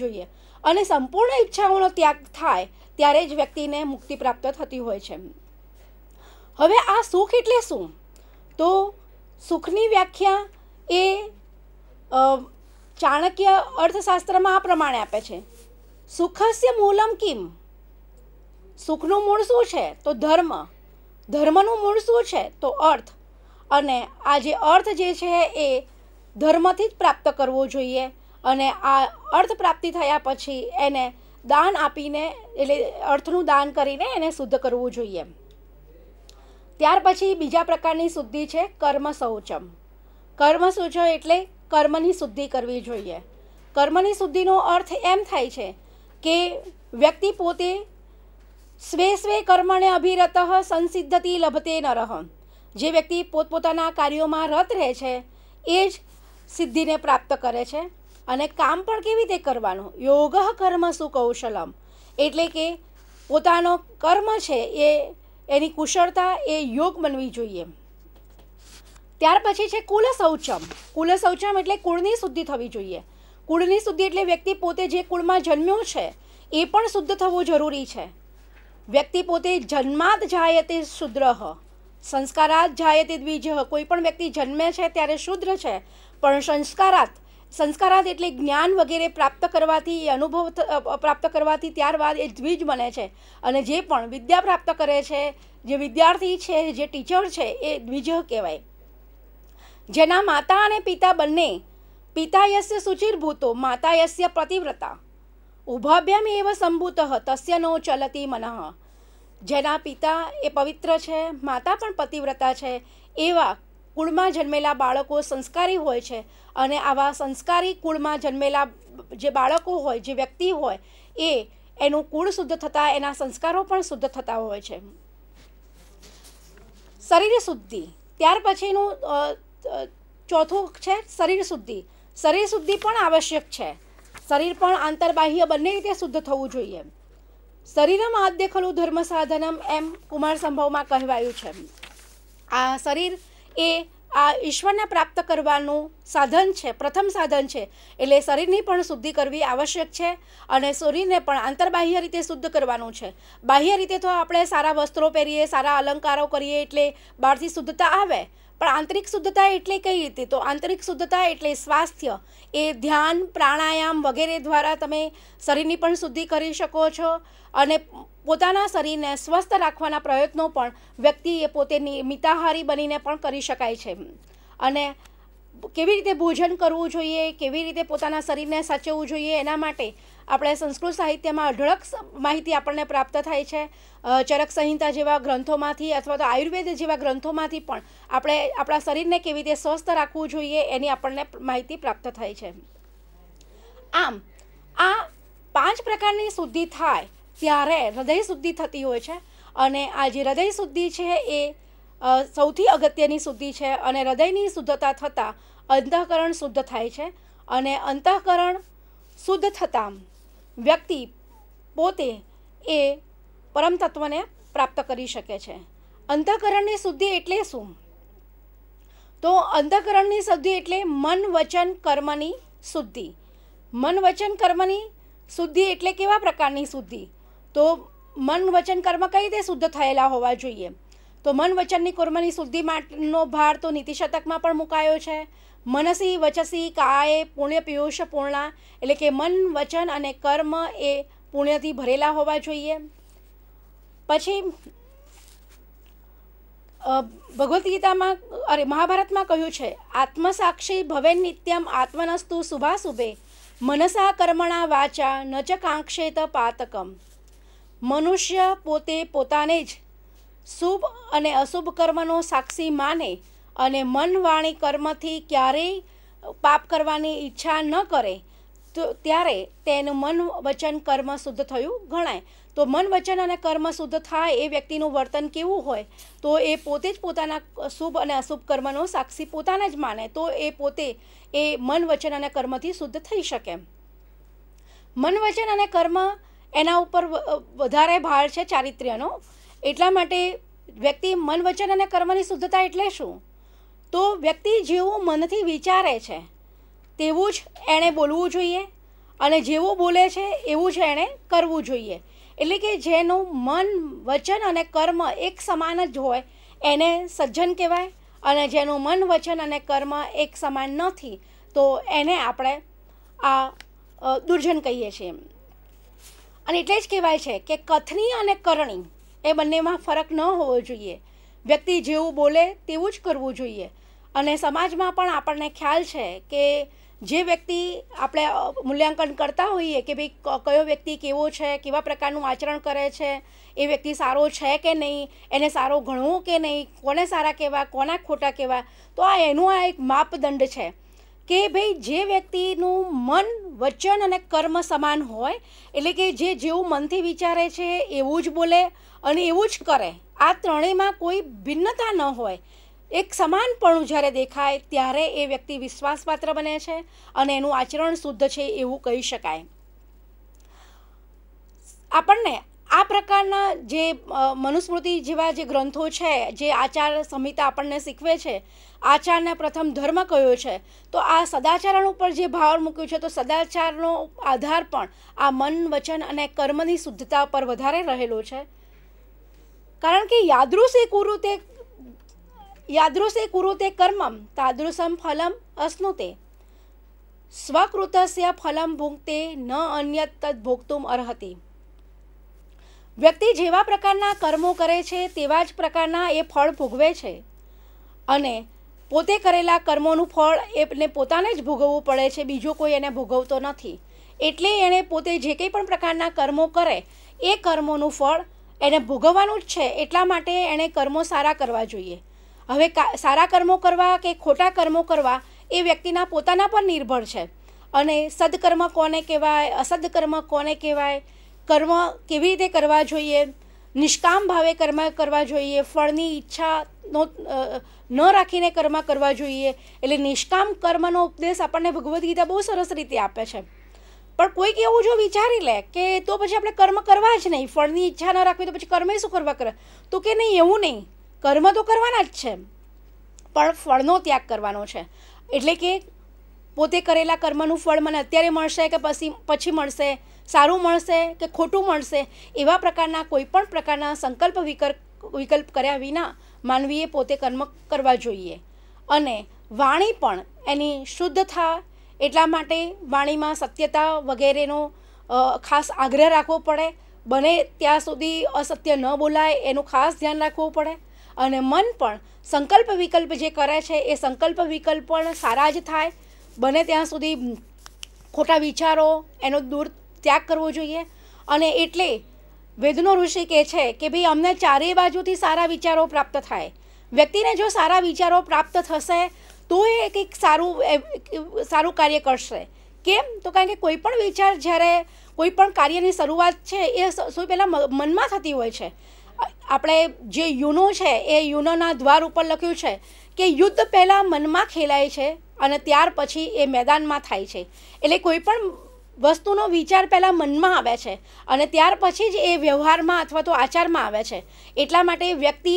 જોઈએ અને સંપૂર્ણ ઈચ્છાઓનો ત્યાગ થાય ત્યારે જ વ્યક્તિને મુક્તિ પ્રાપ્ત થતી હોય છે હવે આ સુખ એટલે શું તો સુખની વ્યાખ્યા એ ચાણક્ય અર્થશાસ્ત્રમાં આ પ્રમાણે આપે છે સુખસ્ય મૂલમ કિમ સુખનું મૂળ શું છે તો ધર્મ ધર્મનું મૂળ શું છે તો અર્થ અને આ જે અર્થ જે છે એ ધર્મથી જ પ્રાપ્ત કરવો જોઈએ અને આ અર્થ પ્રાપ્તિ થયા પછી એને દાન આપીને એટલે અર્થનું દાન કરીને એને શુદ્ધ કરવું જોઈએ ત્યાર પછી બીજા પ્રકારની શુદ્ધિ છે કર્મ શૌચમ કર્મ શૌચ એટલે કર્મની શુદ્ધિ કરવી જોઈએ કર્મની શુદ્ધિનો અર્થ એમ થાય છે કે વ્યક્તિ પોતે સ્વે સ્વે કર્મણે અભિરત સંસિદ્ધતિ લભતે ન રહ જે વ્યક્તિ પોતપોતાના કાર્યોમાં રત રહે છે એ જ સિદ્ધિને પ્રાપ્ત કરે છે અને કામ પણ કેવી રીતે કરવાનું યોગ કર્મ સુકૌશલમ એટલે કે પોતાનો કર્મ છે એ એની કુશળતા એ યોગ બનવી જોઈએ ત્યાર પછી છે કુલ શૌચમ કુલ શૌચમ એટલે કુળની શુદ્ધિ થવી જોઈએ કુળની શુદ્ધિ એટલે વ્યક્તિ પોતે જે કુળમાં જન્મ્યો છે એ પણ શુદ્ધ થવું જરૂરી છે વ્યક્તિ પોતે જન્માત જાય તે શુદ્રહ સંસ્કારાત જાય તે દ્વિજ કોઈ પણ વ્યક્તિ જન્મે છે ત્યારે શુદ્ર છે પણ સંસ્કારાત સંસ્કારાત એટલે જ્ઞાન વગેરે પ્રાપ્ત કરવાથી એ અનુભવ પ્રાપ્ત કરવાથી ત્યારબાદ એ દ્વિજ બને છે અને જે પણ વિદ્યા પ્રાપ્ત કરે છે જે વિદ્યાર્થી છે જે ટીચર છે એ દ્વિજ કહેવાય જેના માતા અને પિતા બંને પિતા યસ્ય સુચિરભૂતો માતાયસ્ય પ્રતિવ્રતા ઉભાભ્યમ એવ સંભૂત તસ્યનો ચલતી મનઃ જેના પિતા એ પવિત્ર છે માતા પણ પતિવ્રતા છે એવા કુળમાં જન્મેલા બાળકો સંસ્કારી હોય છે અને આવા સંસ્કારી કુળમાં જન્મેલા જે બાળકો હોય જે વ્યક્તિ હોય એ એનું કુળ શુદ્ધ થતાં એના સંસ્કારો પણ શુદ્ધ થતા હોય છે શરીર શુદ્ધિ ત્યાર પછીનું ચોથું છે શરીર શુદ્ધિ શરીર શુદ્ધિ પણ આવશ્યક છે શરીર પણ આંતરબાહ્ય બંને રીતે શુદ્ધ થવું જોઈએ શરીરમ આદ્ય ખલું ધર્મ સાધનમ એમ કુમાર સંભવમાં કહેવાયું છે આ શરીર એ આ ઈશ્વરને પ્રાપ્ત કરવાનું સાધન છે પ્રથમ સાધન છે એટલે શરીરની પણ શુદ્ધિ કરવી આવશ્યક છે અને શરીરને પણ આંતરબાહ્ય રીતે શુદ્ધ કરવાનું છે બાહ્ય રીતે તો આપણે સારા વસ્ત્રો પહેરીએ સારા અલંકારો કરીએ એટલે બહારથી શુદ્ધતા આવે પણ આંતરિક શુદ્ધતા એટલે કઈ રીતે તો આંતરિક શુદ્ધતા એટલે સ્વાસ્થ્ય એ ધ્યાન પ્રાણાયામ વગેરે દ્વારા તમે શરીરની પણ શુદ્ધિ કરી શકો છો અને પોતાના શરીરને સ્વસ્થ રાખવાના પ્રયત્નો પણ વ્યક્તિએ પોતેની મિતાહારી બનીને પણ કરી શકાય છે અને કેવી રીતે ભોજન કરવું જોઈએ કેવી રીતે પોતાના શરીરને સાચવવું જોઈએ એના માટે આપણે સંસ્કૃત સાહિત્યમાં અઢળક માહિતી આપણને પ્રાપ્ત થાય છે ચરક સંહિતા જેવા ગ્રંથોમાંથી અથવા તો આયુર્વેદ જેવા ગ્રંથોમાંથી પણ આપણે આપણા શરીરને કેવી રીતે સ્વસ્થ રાખવું જોઈએ એની આપણને માહિતી પ્રાપ્ત થાય છે આમ આ પાંચ પ્રકારની શુદ્ધિ થાય ત્યારે હૃદય શુદ્ધિ થતી હોય છે અને આ જે હૃદય શુદ્ધિ છે એ સૌથી અગત્યની શુદ્ધિ છે અને હૃદયની શુદ્ધતા થતાં અંતઃકરણ શુદ્ધ થાય છે અને અંતઃકરણ શુદ્ધ થતાં વ્યક્તિ પોતે એ પરમ તત્વને પ્રાપ્ત કરી શકે છે અંતઃકરણની શુદ્ધિ એટલે શું તો અંતઃકરણની શુદ્ધિ એટલે મન વચન કર્મની શુદ્ધિ મન વચન કર્મની શુદ્ધિ એટલે કેવા પ્રકારની શુદ્ધિ તો મન વચન કર્મ કઈ રીતે શુદ્ધ થયેલા હોવા જોઈએ તો મન વચનની કુર્મની શુદ્ધિ માટેનો ભાર તો નીતિશતકમાં પણ મુકાયો છે મનસી વચસી કાએ પુણ્ય પિયુષ પૂર્ણા એટલે કે મન વચન અને કર્મ એ પુણ્યથી ભરેલા હોવા જોઈએ પછી ભગવદ્ ગીતામાં અરે મહાભારતમાં કહ્યું છે આત્મસાક્ષી ભવે નિત્યમ આત્મનસ્તુ શુભા શુભે મનસા કર્મણા વાચા નચ કાંક્ષેત પાતકમ મનુષ્ય પોતે પોતાને જ શુભ અને અશુભ કર્મનો સાક્ષી માને અને મન વાણી કર્મથી ક્યારેય પાપ કરવાની ઈચ્છા ન કરે તો ત્યારે તેનું મન વચન કર્મ શુદ્ધ થયું ગણાય તો મન વચન અને કર્મ શુદ્ધ થાય એ વ્યક્તિનું વર્તન કેવું હોય તો એ પોતે જ પોતાના શુભ અને અશુભ કર્મનો સાક્ષી પોતાને જ માને તો એ પોતે એ મન વચન અને કર્મથી શુદ્ધ થઈ શકે મન વચન અને કર્મ એના ઉપર વધારે ભાર છે ચારિત્ર્યનો એટલા માટે વ્યક્તિ મન વચન અને કર્મની શુદ્ધતા એટલે શું તો વ્યક્તિ જેવું મનથી વિચારે છે તેવું જ એણે બોલવું જોઈએ અને જેવું બોલે છે એવું જ એણે કરવું જોઈએ એટલે કે જેનું મન વચન અને કર્મ એક સમાન જ હોય એને સજ્જન કહેવાય અને જેનું મન વચન અને કર્મ એક સમાન નથી તો એને આપણે આ દુર્જન કહીએ છીએ અને એટલે જ કહેવાય છે કે કથની અને કરણી એ બંનેમાં ફરક ન હોવો જોઈએ વ્યક્તિ જેવું બોલે તેવું જ કરવું જોઈએ અને સમાજમાં પણ આપણને ખ્યાલ છે કે જે વ્યક્તિ આપણે મૂલ્યાંકન કરતા હોઈએ કે ભાઈ કયો વ્યક્તિ કેવો છે કેવા પ્રકારનું આચરણ કરે છે એ વ્યક્તિ સારો છે કે નહીં એને સારો ગણવો કે નહીં કોને સારા કહેવા કોના ખોટા કહેવા તો આ એનું આ એક માપદંડ છે કે ભાઈ જે વ્યક્તિનું મન વચન અને કર્મ સમાન હોય એટલે કે જે જેવું મનથી વિચારે છે એવું જ બોલે અને એવું જ કરે આ ત્રણેયમાં કોઈ ભિન્નતા ન હોય એક સમાનપણું જ્યારે દેખાય ત્યારે એ વ્યક્તિ વિશ્વાસપાત્ર બને છે અને એનું આચરણ શુદ્ધ છે એવું કહી શકાય આપણને આ પ્રકારના જે મનુસ્મૃતિ જેવા જે ગ્રંથો છે જે આચાર સંહિતા આપણને શીખવે છે આચારને પ્રથમ ધર્મ કયો છે તો આ સદાચારણ ઉપર જે ભાવ મૂક્યો છે તો સદાચારનો આધાર પણ આ મન વચન અને કર્મની શુદ્ધતા પર વધારે રહેલો છે કારણ કે યાદૃશે કુરુ તે યાદૃશે કુરુ તે કર્મમ તાદૃશમ ફલમ અશ્નુતે સ્વકૃતસ્ય ફલમ ભોગતે ન અન્ય તદ ભોગતું અર્હતી વ્યક્તિ જેવા પ્રકારના કર્મો કરે છે તેવા જ પ્રકારના એ ફળ ભોગવે છે અને પોતે કરેલા કર્મોનું ફળ એને પોતાને જ ભોગવવું પડે છે બીજો કોઈ એને ભોગવતો નથી એટલે એણે પોતે જે કંઈ પણ પ્રકારના કર્મો કરે એ કર્મોનું ફળ એને ભોગવવાનું જ છે એટલા માટે એણે કર્મો સારા કરવા જોઈએ હવે સારા કર્મો કરવા કે ખોટા કર્મો કરવા એ વ્યક્તિના પોતાના પર નિર્ભર છે અને સદકર્મ કોને કહેવાય અસદકર્મ કોને કહેવાય કર્મ કેવી રીતે કરવા જોઈએ નિષ્કામ ભાવે કર્મ કરવા જોઈએ ફળની ઈચ્છાનો ન રાખીને કર્મ કરવા જોઈએ એટલે નિષ્કામ કર્મનો ઉપદેશ આપણને ભગવદ્ ગીતા બહુ સરસ રીતે આપે છે પણ કોઈક એવું જો વિચારી લે કે તો પછી આપણે કર્મ કરવા જ નહીં ફળની ઈચ્છા ન રાખવી તો પછી કર્મે શું કરવા કરે તો કે નહીં એવું નહીં કર્મ તો કરવાના જ છે પણ ફળનો ત્યાગ કરવાનો છે એટલે કે પોતે કરેલા કર્મનું ફળ મને અત્યારે મળશે કે પછી પછી મળશે સારું મળશે કે ખોટું મળશે એવા પ્રકારના કોઈપણ પ્રકારના સંકલ્પ વિકલ્પ વિકલ્પ કર્યા વિના માનવીએ પોતે કર્મ કરવા જોઈએ અને વાણી પણ એની શુદ્ધતા એટલા માટે વાણીમાં સત્યતા વગેરેનો ખાસ આગ્રહ રાખવો પડે બને ત્યાં સુધી અસત્ય ન બોલાય એનું ખાસ ધ્યાન રાખવું પડે અને મન પણ સંકલ્પ વિકલ્પ જે કરે છે એ સંકલ્પ વિકલ્પ પણ સારા જ થાય બને ત્યાં સુધી ખોટા વિચારો એનો દૂર ત્યાગ કરવો જોઈએ અને એટલે વેદનો ઋષિ કહે છે કે ભાઈ અમને ચારેય બાજુથી સારા વિચારો પ્રાપ્ત થાય વ્યક્તિને જો સારા વિચારો પ્રાપ્ત થશે તો એ કંઈક સારું સારું કાર્ય કરશે કેમ તો કારણ કે કોઈ પણ વિચાર જ્યારે કોઈ પણ કાર્યની શરૂઆત છે એ સૌ પહેલાં મનમાં થતી હોય છે આપણે જે યુનો છે એ યુનોના દ્વાર ઉપર લખ્યું છે કે યુદ્ધ પહેલાં મનમાં ખેલાય છે અને ત્યાર પછી એ મેદાનમાં થાય છે એટલે કોઈ પણ વસ્તુનો વિચાર પહેલાં મનમાં આવે છે અને ત્યાર પછી જ એ વ્યવહારમાં અથવા તો આચારમાં આવે છે એટલા માટે વ્યક્તિ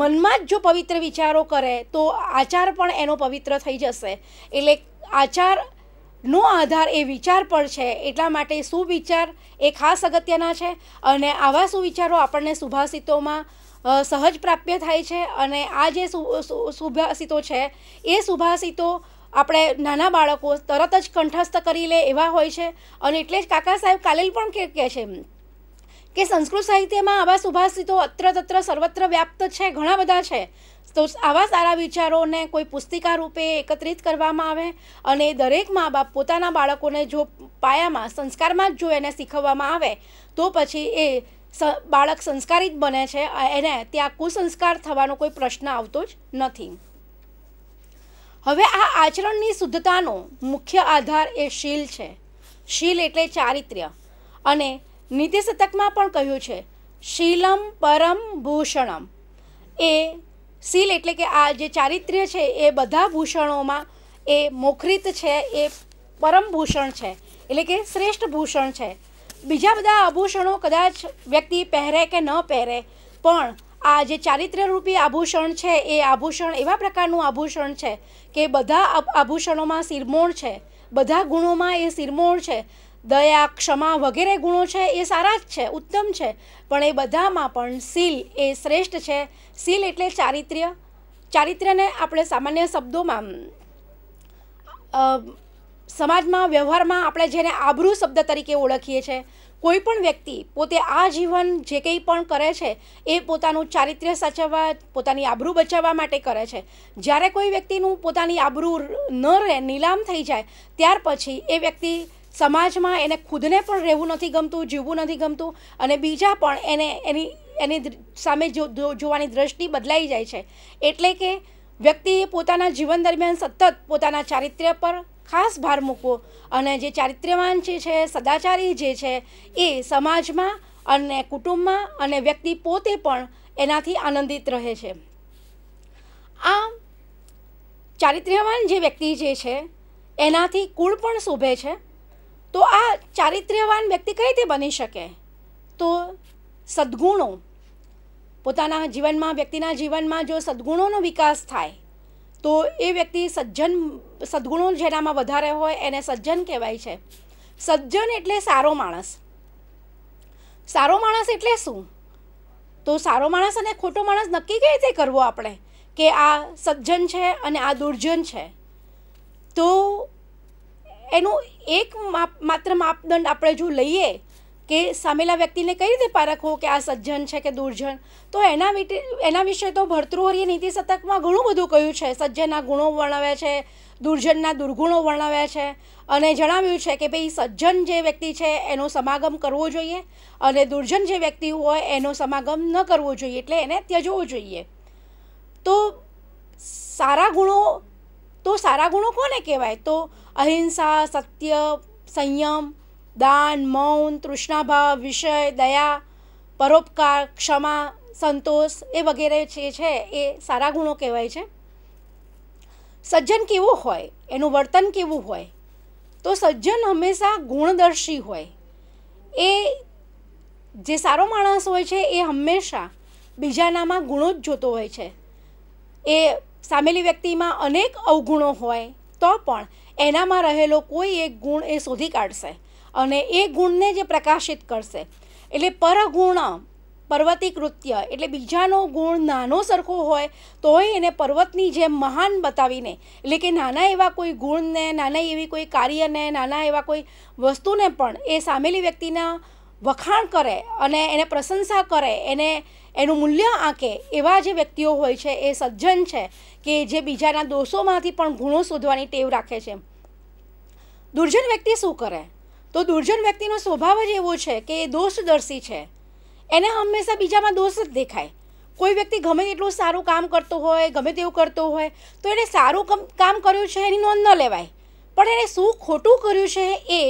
મનમાં જ જો પવિત્ર વિચારો કરે તો આચાર પણ એનો પવિત્ર થઈ જશે એટલે આચારનો આધાર એ વિચાર પર છે એટલા માટે સુવિચાર એ ખાસ અગત્યના છે અને આવા સુવિચારો આપણને સુભાષિતોમાં સહજ પ્રાપ્ય થાય છે અને આ જે સુભાષિતો છે એ સુભાષિતો આપણે નાના બાળકો તરત જ કંઠસ્થ કરી લે એવા હોય છે અને એટલે જ કાકા સાહેબ કાલેલ પણ કે કહે છે કે સંસ્કૃત સાહિત્યમાં આવા સુભાષિતો અત્ર તત્ર સર્વત્ર વ્યાપ્ત છે ઘણા બધા છે તો આવા સારા વિચારોને કોઈ પુસ્તિકા રૂપે એકત્રિત કરવામાં આવે અને દરેક મા બાપ પોતાના બાળકોને જો પાયામાં સંસ્કારમાં જ જો એને શીખવવામાં આવે તો પછી એ બાળક સંસ્કારિત બને છે એને ત્યાં કુસંસ્કાર થવાનો કોઈ પ્રશ્ન આવતો જ નથી હવે આ આચરણની શુદ્ધતાનો મુખ્ય આધાર એ શીલ છે શીલ એટલે ચારિત્ર્ય અને નીતિશતકમાં પણ કહ્યું છે શીલમ પરમ ભૂષણમ એ શીલ એટલે કે આ જે ચારિત્ર્ય છે એ બધા ભૂષણોમાં એ મોખરિત છે એ પરમ ભૂષણ છે એટલે કે શ્રેષ્ઠ ભૂષણ છે બીજા બધા આભૂષણો કદાચ વ્યક્તિ પહેરે કે ન પહેરે પણ આ જે ચારિત્ર્યરૂપી આભૂષણ છે એ આભૂષણ એવા પ્રકારનું આભૂષણ છે કે બધા આભૂષણોમાં સિરમોણ છે બધા ગુણોમાં એ સિરમોણ છે દયા ક્ષમા વગેરે ગુણો છે એ સારા જ છે ઉત્તમ છે પણ એ બધામાં પણ શીલ એ શ્રેષ્ઠ છે શીલ એટલે ચારિત્ર્ય ચારિત્ર્યને આપણે સામાન્ય શબ્દોમાં સમાજમાં વ્યવહારમાં આપણે જેને આબરૂ શબ્દ તરીકે ઓળખીએ છીએ કોઈ પણ વ્યક્તિ પોતે આ જીવન જે કંઈ પણ કરે છે એ પોતાનું ચારિત્ર્ય સાચવવા પોતાની આબરૂ બચાવવા માટે કરે છે જ્યારે કોઈ વ્યક્તિનું પોતાની આબરૂ ન રહે નીલામ થઈ જાય ત્યાર પછી એ વ્યક્તિ સમાજમાં એને ખુદને પણ રહેવું નથી ગમતું જીવવું નથી ગમતું અને બીજા પણ એને એની એની સામે જોવાની દ્રષ્ટિ બદલાઈ જાય છે એટલે કે વ્યક્તિએ પોતાના જીવન દરમિયાન સતત પોતાના ચારિત્ર્ય પર ખાસ ભાર મૂકવો અને જે ચારિત્ર્યવાન જે છે સદાચારી જે છે એ સમાજમાં અને કુટુંબમાં અને વ્યક્તિ પોતે પણ એનાથી આનંદિત રહે છે આ ચારિત્ર્યવાન જે વ્યક્તિ જે છે એનાથી કુળ પણ શોભે છે તો આ ચારિત્ર્યવાન વ્યક્તિ કઈ રીતે બની શકે તો સદ્ગુણો પોતાના જીવનમાં વ્યક્તિના જીવનમાં જો સદ્ગુણોનો વિકાસ થાય તો એ વ્યક્તિ સજ્જન સદગુણો જેનામાં વધારે હોય એને સજ્જન કહેવાય છે સજ્જન એટલે સારો માણસ સારો માણસ એટલે શું તો સારો માણસ અને ખોટો માણસ નક્કી કઈ રીતે કરવો આપણે કે આ સજ્જન છે અને આ દુર્જન છે તો એનું એક માત્ર માપદંડ આપણે જો લઈએ કે સામેલા વ્યક્તિને કઈ રીતે પારખવું કે આ સજ્જન છે કે દુર્જન તો એના વિટે એના વિશે તો ભર્તૃહરિએ નીતિ શતકમાં ઘણું બધું કહ્યું છે સજ્જનના ગુણો વર્ણવ્યા છે દુર્જનના દુર્ગુણો વર્ણવ્યા છે અને જણાવ્યું છે કે ભાઈ સજ્જન જે વ્યક્તિ છે એનો સમાગમ કરવો જોઈએ અને દુર્જન જે વ્યક્તિ હોય એનો સમાગમ ન કરવો જોઈએ એટલે એને ત્યજવો જોઈએ તો સારા ગુણો તો સારા ગુણો કોને કહેવાય તો અહિંસા સત્ય સંયમ દાન મૌન તૃષ્ણાભાવ વિષય દયા પરોપકાર ક્ષમા સંતોષ એ વગેરે જે છે એ સારા ગુણો કહેવાય છે સજ્જન કેવું હોય એનું વર્તન કેવું હોય તો સજ્જન હંમેશા ગુણદર્શી હોય એ જે સારો માણસ હોય છે એ હંમેશા બીજાનામાં ગુણો જ જોતો હોય છે એ સામેલી વ્યક્તિમાં અનેક અવગુણો હોય તો પણ એનામાં રહેલો કોઈ એક ગુણ એ શોધી કાઢશે અને એ ગુણને જે પ્રકાશિત કરશે એટલે પરગુણ પર્વતી કૃત્ય એટલે બીજાનો ગુણ નાનો સરખો હોય તોય એને પર્વતની જેમ મહાન બતાવીને એટલે કે નાના એવા કોઈ ગુણને નાના એવી કોઈ કાર્યને નાના એવા કોઈ વસ્તુને પણ એ સામેલી વ્યક્તિના વખાણ કરે અને એને પ્રશંસા કરે એને એનું મૂલ્ય આંકે એવા જે વ્યક્તિઓ હોય છે એ સજ્જન છે કે જે બીજાના દોષોમાંથી પણ ગુણો શોધવાની ટેવ રાખે છે દુર્જન વ્યક્તિ શું કરે તો દુર્જન વ્યક્તિનો સ્વભાવ જ એવો છે કે એ દોષદર્શી છે એને હંમેશા બીજામાં દોષ જ દેખાય કોઈ વ્યક્તિ ગમે તેટલું સારું કામ કરતો હોય ગમે તેવું કરતો હોય તો એણે સારું કામ કર્યું છે એની નોંધ ન લેવાય પણ એણે શું ખોટું કર્યું છે એ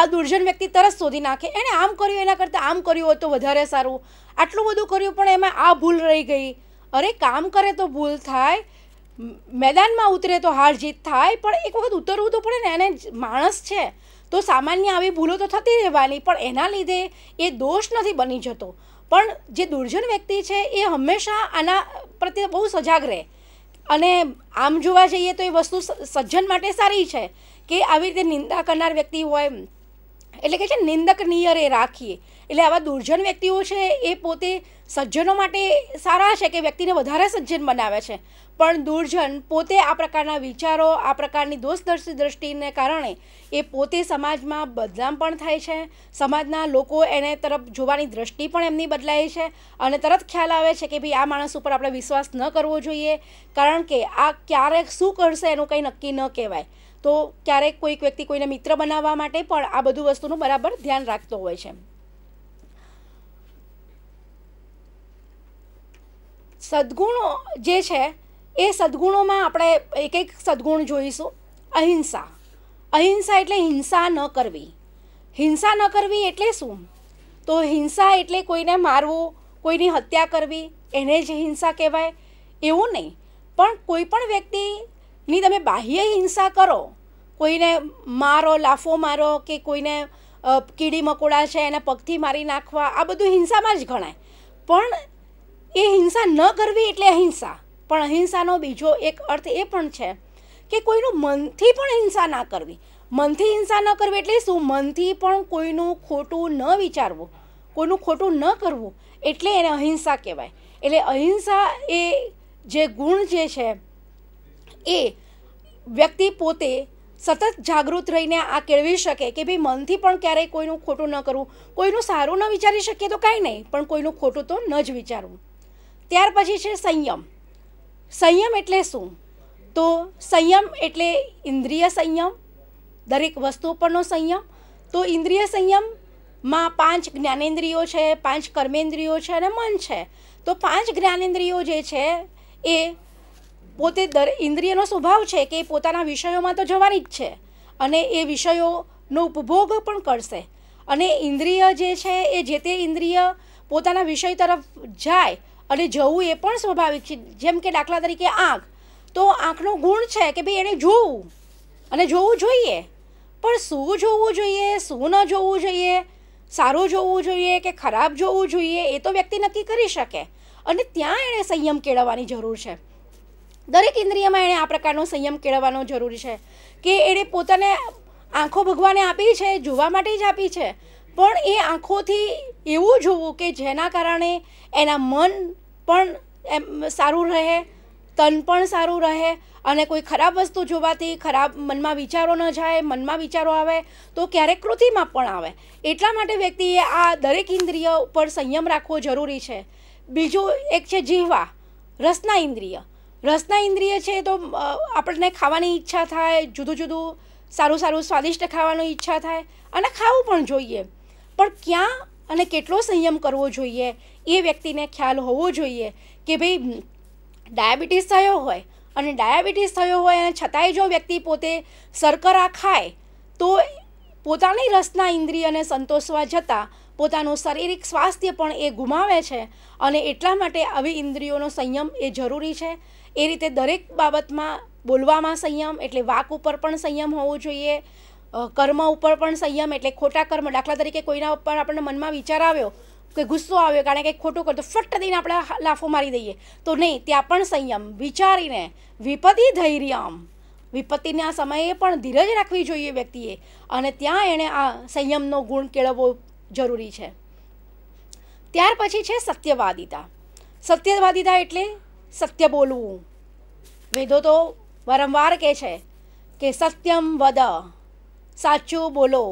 આ દુર્જન વ્યક્તિ તરત શોધી નાખે એણે આમ કર્યું એના કરતાં આમ કર્યું હોત તો વધારે સારું આટલું બધું કર્યું પણ એમાં આ ભૂલ રહી ગઈ અરે કામ કરે તો ભૂલ થાય મેદાનમાં ઉતરે તો હાર જીત થાય પણ એક વખત ઉતરવું તો પડે ને એને માણસ છે તો સામાન્ય આવી ભૂલો તો થતી રહેવાની પણ એના લીધે એ દોષ નથી બની જતો પણ જે દુર્જન વ્યક્તિ છે એ હંમેશા આના પ્રત્યે બહુ સજાગ રહે અને આમ જોવા જઈએ તો એ વસ્તુ સજ્જન માટે સારી છે કે આવી રીતે નિંદા કરનાર વ્યક્તિ હોય એટલે કે છે નિંદક નિયરે રાખીએ એટલે આવા દુર્જન વ્યક્તિઓ છે એ પોતે સજ્જનો માટે સારા છે કે વ્યક્તિને વધારે સજ્જન બનાવે છે પણ દુર્જન પોતે આ પ્રકારના વિચારો આ પ્રકારની દોષદર્શી દ્રષ્ટિને કારણે એ પોતે સમાજમાં બદનામ પણ થાય છે સમાજના લોકો એને તરફ જોવાની દ્રષ્ટિ પણ એમની બદલાય છે અને તરત ખ્યાલ આવે છે કે ભાઈ આ માણસ ઉપર આપણે વિશ્વાસ ન કરવો જોઈએ કારણ કે આ ક્યારેક શું કરશે એનું કંઈ નક્કી ન કહેવાય તો ક્યારેક કોઈક વ્યક્તિ કોઈને મિત્ર બનાવવા માટે પણ આ બધું વસ્તુનું બરાબર ધ્યાન રાખતો હોય છે સદગુણો જે છે એ સદગુણોમાં આપણે એક એક સદગુણ જોઈશું અહિંસા અહિંસા એટલે હિંસા ન કરવી હિંસા ન કરવી એટલે શું તો હિંસા એટલે કોઈને મારવું કોઈની હત્યા કરવી એને જ હિંસા કહેવાય એવું નહીં પણ કોઈ પણ વ્યક્તિની તમે બાહ્ય હિંસા કરો કોઈને મારો લાફો મારો કે કોઈને કીડી મકોડા છે એને પગથી મારી નાખવા આ બધું હિંસામાં જ ગણાય પણ એ હિંસા ન કરવી એટલે અહિંસા પણ અહિંસાનો બીજો એક અર્થ એ પણ છે કે કોઈનું મનથી પણ હિંસા ના કરવી મનથી હિંસા ન કરવી એટલે શું મનથી પણ કોઈનું ખોટું ન વિચારવું કોઈનું ખોટું ન કરવું એટલે એને અહિંસા કહેવાય એટલે અહિંસા એ જે ગુણ જે છે એ વ્યક્તિ પોતે સતત જાગૃત રહીને આ કેળવી શકે કે ભાઈ મનથી પણ ક્યારેય કોઈનું ખોટું ન કરવું કોઈનું સારું ન વિચારી શકીએ તો કાંઈ નહીં પણ કોઈનું ખોટું તો ન જ વિચારવું ત્યાર પછી છે સંયમ સંયમ એટલે શું તો સંયમ એટલે ઇન્દ્રિય સંયમ દરેક વસ્તુ પરનો સંયમ તો ઇન્દ્રિય સંયમમાં પાંચ જ્ઞાનેન્દ્રિયો છે પાંચ કર્મેન્દ્રિયો છે અને મન છે તો પાંચ જ્ઞાનેન્દ્રિયો જે છે એ પોતે દર ઇન્દ્રિયનો સ્વભાવ છે કે એ પોતાના વિષયોમાં તો જવાની જ છે અને એ વિષયોનો ઉપભોગ પણ કરશે અને ઇન્દ્રિય જે છે એ જે તે ઇન્દ્રિય પોતાના વિષય તરફ જાય અને જવું એ પણ સ્વાભાવિક છે જેમ કે દાખલા તરીકે આંખ તો આંખનો ગુણ છે કે ભાઈ એને જોવું અને જોવું જોઈએ પણ શું જોવું જોઈએ શું ન જોવું જોઈએ સારું જોવું જોઈએ કે ખરાબ જોવું જોઈએ એ તો વ્યક્તિ નક્કી કરી શકે અને ત્યાં એણે સંયમ કેળવવાની જરૂર છે દરેક ઇન્દ્રિયમાં એણે આ પ્રકારનો સંયમ કેળવવાનો જરૂર છે કે એણે પોતાને આંખો ભગવાને આપી છે જોવા માટે જ આપી છે પણ એ આંખોથી એવું જોવું કે જેના કારણે એના મન પણ એમ સારું રહે તન પણ સારું રહે અને કોઈ ખરાબ વસ્તુ જોવાથી ખરાબ મનમાં વિચારો ન જાય મનમાં વિચારો આવે તો ક્યારેક કૃતિમાં પણ આવે એટલા માટે વ્યક્તિએ આ દરેક ઇન્દ્રિય ઉપર સંયમ રાખવો જરૂરી છે બીજું એક છે જીહવા રસના ઇન્દ્રિય રસના ઇન્દ્રિય છે તો આપણને ખાવાની ઈચ્છા થાય જુદું જુદું સારું સારું સ્વાદિષ્ટ ખાવાની ઈચ્છા થાય અને ખાવું પણ જોઈએ પણ ક્યાં અને કેટલો સંયમ કરવો જોઈએ એ વ્યક્તિને ખ્યાલ હોવો જોઈએ કે ભાઈ ડાયાબિટીસ થયો હોય અને ડાયાબિટીસ થયો હોય અને છતાંય જો વ્યક્તિ પોતે શર્કરા ખાય તો પોતાની રસના ઇન્દ્રિયને સંતોષવા જતાં પોતાનું શારીરિક સ્વાસ્થ્ય પણ એ ગુમાવે છે અને એટલા માટે આવી ઇન્દ્રિયોનો સંયમ એ જરૂરી છે એ રીતે દરેક બાબતમાં બોલવામાં સંયમ એટલે વાક ઉપર પણ સંયમ હોવો જોઈએ કર્મ ઉપર પણ સંયમ એટલે ખોટા કર્મ દાખલા તરીકે કોઈના ઉપર આપણને મનમાં વિચાર આવ્યો કે ગુસ્સો આવ્યો કારણ કે ખોટું કરતો ફટ દઈને આપણે લાફો મારી દઈએ તો નહીં ત્યાં પણ સંયમ વિચારીને વિપત્તિ ધૈર્યમ વિપત્તિના સમયે પણ ધીરજ રાખવી જોઈએ વ્યક્તિએ અને ત્યાં એણે આ સંયમનો ગુણ કેળવવો જરૂરી છે ત્યાર પછી છે સત્યવાદિતા સત્યવાદિતા એટલે સત્ય બોલવું વેદો તો વારંવાર કહે છે કે સત્યમ વદ સાચું બોલો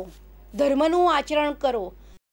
ધર્મનું આચરણ કરો